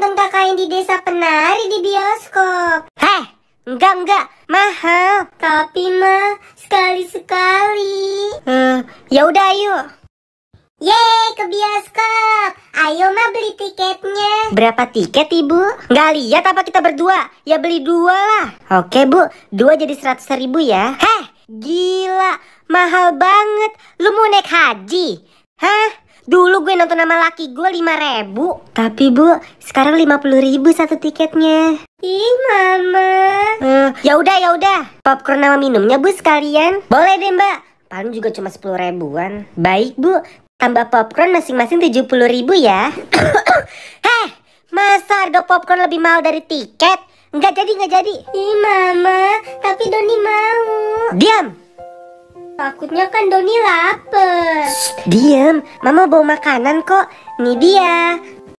nonton yang di Desa Penari di bioskop. Heh, enggak enggak, mahal. Tapi mah sekali-sekali. Hmm, ya udah ayo. Yeay, ke bioskop. Ayo mah beli tiketnya. Berapa tiket, Ibu? Nggak lihat apa kita berdua? Ya beli dua lah. Oke, Bu. Dua jadi seratus ribu ya. Heh, gila. Mahal banget. Lu mau naik haji? Hah? Dulu gue nonton nama laki gue 5 ribu Tapi bu, sekarang 50 ribu satu tiketnya Ih mama uh, Ya udah ya udah Popcorn sama minumnya bu sekalian Boleh deh mbak Paling juga cuma 10 ribuan Baik bu, tambah popcorn masing-masing 70 ribu ya Heh, masa harga popcorn lebih mahal dari tiket? Nggak jadi, nggak jadi Ih mama, tapi Doni mau Diam, Takutnya kan Doni lapar. Diam, Mama bawa makanan kok. Ini dia.